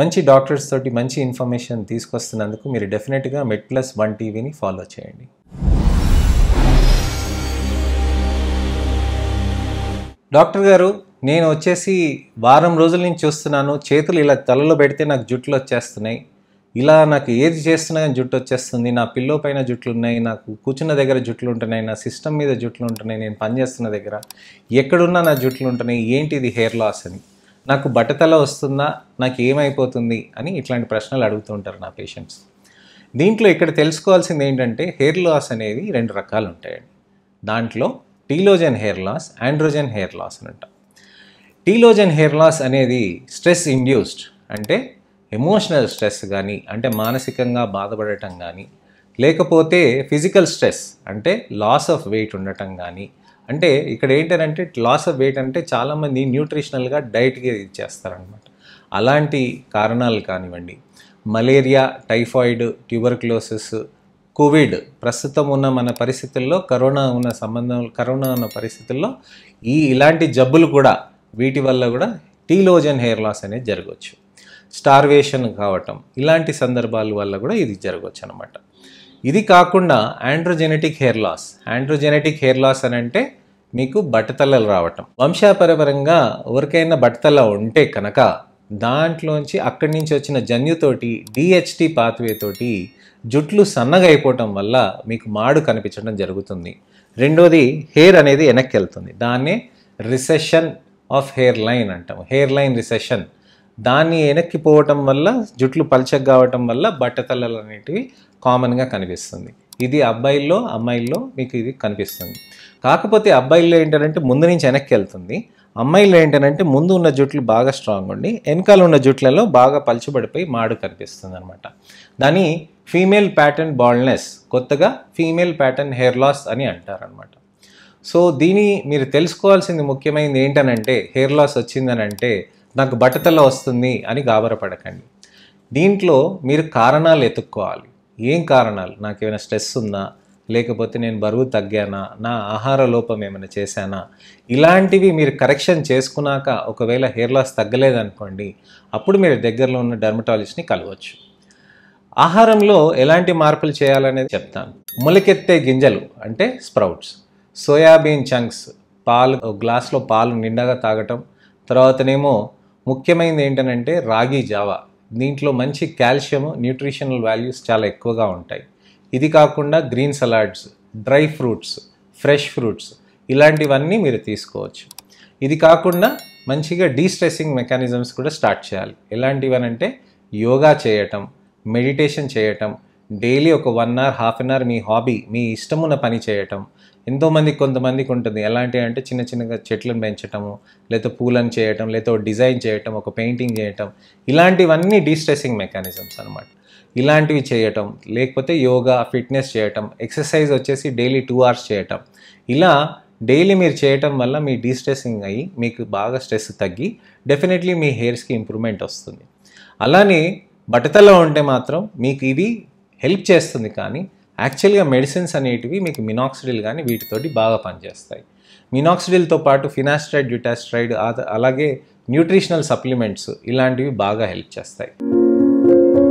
మంచి డాక్టర్స్ తోటి మంచి ఇన్ఫర్మేషన్ తీసుకొస్తున్నందుకు మీరు డెఫినెట్గా మెడ్ ప్లస్ వన్ టీవీని ఫాలో చేయండి డాక్టర్ గారు నేను వచ్చేసి వారం రోజుల నుంచి చూస్తున్నాను చేతులు ఇలా తలలో పెడితే నాకు జుట్లు వచ్చేస్తున్నాయి ఇలా నాకు ఏది చేస్తున్నా కానీ జుట్టు వచ్చేస్తుంది నా పిల్లో పైన జుట్లు ఉన్నాయి నాకు కూర్చున్న దగ్గర జుట్లు ఉంటున్నాయి నా సిస్టమ్ మీద జుట్లు ఉంటున్నాయి నేను పనిచేస్తున్న దగ్గర ఎక్కడున్నా నా జుట్లు ఉంటున్నాయి ఏంటి ఇది హెయిర్ లాస్ అని నాకు బట్టతల వస్తుందా నాకు ఏమైపోతుంది అని ఇట్లాంటి ప్రశ్నలు అడుగుతుంటారు నా పేషెంట్స్ దీంట్లో ఇక్కడ తెలుసుకోవాల్సింది ఏంటంటే హెయిర్ లాస్ అనేది రెండు రకాలు ఉంటాయండి దాంట్లో telogen hair loss androgen hair loss అని అంటాం టీలోజన్ హెయిర్ లాస్ అనేది స్ట్రెస్ ఇండ్యూస్డ్ అంటే ఎమోషనల్ స్ట్రెస్ కానీ అంటే మానసికంగా బాధపడటం కానీ లేకపోతే ఫిజికల్ స్ట్రెస్ అంటే లాస్ ఆఫ్ వెయిట్ ఉండటం కానీ అంటే ఇక్కడ ఏంటంటే లాస్ ఆఫ్ వెయిట్ అంటే చాలామంది న్యూట్రిషనల్గా డైట్గా ఇచ్చేస్తారనమాట అలాంటి కారణాలు కానివ్వండి మలేరియా టైఫాయిడ్ ట్యూబర్క్లోసిస్ కోవిడ్ ప్రస్తుతం ఉన్న మన పరిస్థితుల్లో కరోనా ఉన్న సంబంధం కరోనా ఉన్న పరిస్థితుల్లో ఈ ఇలాంటి జబ్బులు కూడా వీటి వల్ల కూడా టీలోజన్ హెయిర్ లాస్ అనేది జరగవచ్చు స్టార్వేషన్ కావటం ఇలాంటి సందర్భాల వల్ల కూడా ఇది జరగవచ్చు అనమాట ఇది కాకుండా androgenetic hair loss androgenetic hair loss అని అంటే మీకు బట్టతల్లలు రావటం వంశపరపరంగా ఎవరికైనా బట్టతల్ల ఉంటే కనుక దాంట్లోంచి అక్కడి నుంచి వచ్చిన జన్యుతోటి డిహెచ్టి పాత్వే తోటి జుట్లు సన్నగా అయిపోవటం వల్ల మీకు మాడు కనిపించడం జరుగుతుంది రెండోది హెయిర్ అనేది వెనక్కి వెళ్తుంది దాన్నే రిసెషన్ ఆఫ్ హెయిర్ లైన్ అంటాం హెయిర్ లైన్ రిసెషన్ దాన్ని వెనక్కి పోవటం వల్ల జుట్లు పల్చగా కావటం వల్ల బట్టతల్లలు అనేటివి కామన్గా కనిపిస్తుంది ఇది అబ్బాయిల్లో అమ్మాయిల్లో మీకు ఇది కనిపిస్తుంది కాకపోతే అబ్బాయిల్లో ఏంటంటే ముందు నుంచి వెనక్కి వెళ్తుంది అమ్మాయిలు ఏంటంటే ముందు ఉన్న జుట్లు బాగా స్ట్రాంగ్ ఉండి వెనకాల ఉన్న జుట్లలో బాగా పలుచుబడిపోయి మాడు కనిపిస్తుంది అనమాట దాని ఫీమేల్ ప్యాటర్న్ బాల్నెస్ కొత్తగా ఫీమేల్ ప్యాటర్న్ హెయిర్ లాస్ అని అంటారనమాట సో దీని మీరు తెలుసుకోవాల్సింది ముఖ్యమైనది ఏంటనంటే హెయిర్ లాస్ వచ్చిందనంటే నాకు బట్టతల వస్తుంది అని గాబరపడకండి దీంట్లో మీరు కారణాలు ఎతుక్కోవాలి ఏం కారణాలు నాకు ఏమైనా స్ట్రెస్ ఉందా లేకపోతే నేను బరువు తగ్గానా నా ఆహార లోపం ఏమైనా చేశానా ఇలాంటివి మీరు కరెక్షన్ చేసుకున్నాక ఒకవేళ హెయిర్ లాస్ తగ్గలేదనుకోండి అప్పుడు మీరు దగ్గరలో ఉన్న డర్మటాలజిస్ట్ని కలవచ్చు ఆహారంలో ఎలాంటి మార్పులు చేయాలనేది చెప్తాను ములకెత్తే గింజలు అంటే స్ప్రౌట్స్ సోయాబీన్ చంక్స్ పాలు గ్లాస్లో పాలు నిండాగా తాగటం తర్వాతనేమో ముఖ్యమైనది ఏంటంటే రాగి జావా దీంట్లో మంచి కాల్షియము న్యూట్రిషనల్ వాల్యూస్ చాలా ఎక్కువగా ఉంటాయి ఇది కాకుండా green salads dry fruits fresh fruits ఇలాంటివన్నీ మీరు తీసుకోవచ్చు ఇది కాకుండా మంచిగా డీస్ట్రెస్సింగ్ మెకానిజమ్స్ కూడా స్టార్ట్ చేయాలి ఎలాంటివనంటే యోగా చేయటం మెడిటేషన్ చేయటం డైలీ ఒక one hour half an hour మీ హాబీ మీ ఇష్టమున్న పని చేయటం ఎంతోమంది కొంతమందికి ఉంటుంది ఎలాంటి అంటే చిన్న చిన్నగా చెట్లను పెంచటము లేకపోతే పూలను చేయటం లేకపోతే డిజైన్ చేయటం ఒక పెయింటింగ్ చేయటం ఇలాంటివన్నీ డిస్ట్రెస్సింగ్ మెకానిజమ్స్ అనమాట ఇలాంటివి చేయటం లేకపోతే యోగా ఫిట్నెస్ చేయటం ఎక్సర్సైజ్ వచ్చేసి డైలీ టూ అవర్స్ చేయటం ఇలా డైలీ మీరు చేయటం వల్ల మీ డిస్ట్రెస్సింగ్ అయ్యి మీకు బాగా స్ట్రెస్ తగ్గి డెఫినెట్లీ మీ హెయిర్స్కి ఇంప్రూవ్మెంట్ వస్తుంది అలానే బట్టతలో ఉంటే మాత్రం మీకు ఇది హెల్ప్ చేస్తుంది కానీ యాక్చువల్గా మెడిసిన్స్ అనేటివి మీకు మినాక్సిడిల్ కానీ వీటితోటి బాగా పనిచేస్తాయి మినాక్సిడిల్తో పాటు ఫినాస్ట్రైడ్ డ్యూటాస్ట్రైడ్ అలాగే న్యూట్రిషనల్ సప్లిమెంట్స్ ఇలాంటివి బాగా హెల్ప్ చేస్తాయి